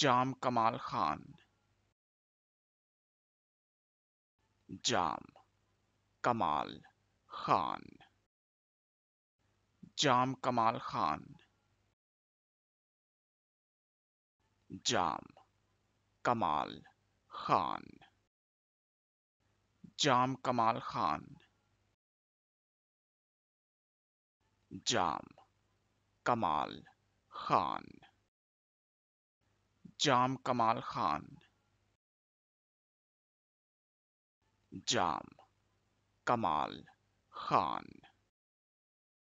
जाम कमाल खान जाम कमाल खान जाम कमाल खान जाम कमाल खान जाम कमाल खान जाम कमाल खान जाम कमाल खान जाम कमाल खान